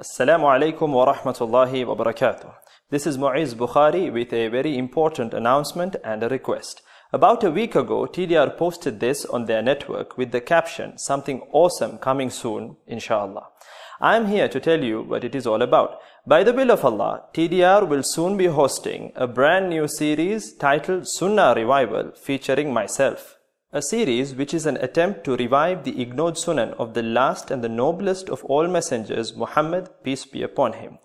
Assalamu alaikum wa rahmatullahi wa barakatuh. This is Mu'iz Bukhari with a very important announcement and a request. About a week ago, TDR posted this on their network with the caption, Something Awesome Coming Soon, Inshallah. I am here to tell you what it is all about. By the will of Allah, TDR will soon be hosting a brand new series titled Sunnah Revival featuring myself a series which is an attempt to revive the ignored Sunan of the last and the noblest of all messengers, Muhammad, peace be upon him.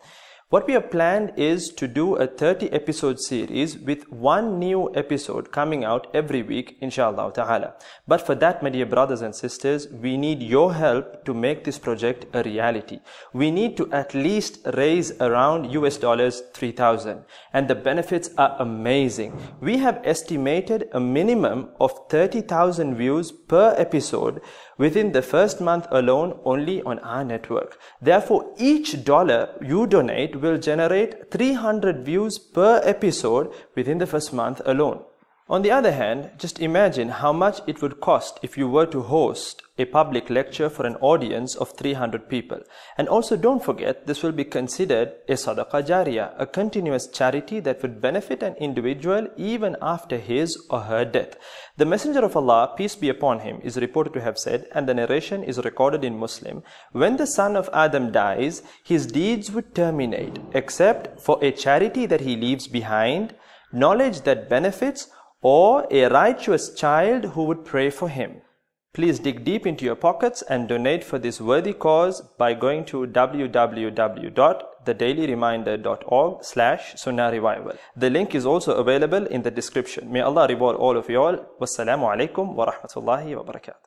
What we have planned is to do a 30 episode series with one new episode coming out every week, inshallah ta'ala. But for that, my dear brothers and sisters, we need your help to make this project a reality. We need to at least raise around US dollars 3000 and the benefits are amazing. We have estimated a minimum of 30,000 views per episode within the first month alone only on our network. Therefore, each dollar you donate will generate 300 views per episode within the first month alone. On the other hand, just imagine how much it would cost if you were to host a public lecture for an audience of 300 people. And also don't forget, this will be considered a sadaqah jariyah, a continuous charity that would benefit an individual even after his or her death. The Messenger of Allah, peace be upon him, is reported to have said, and the narration is recorded in Muslim, when the son of Adam dies, his deeds would terminate, except for a charity that he leaves behind, knowledge that benefits, or a righteous child who would pray for him. Please dig deep into your pockets and donate for this worthy cause by going to www.thedailyreminder.org slash revival. The link is also available in the description. May Allah reward all of you all. Wassalamu alaikum wa rahmatullahi wa barakatuh.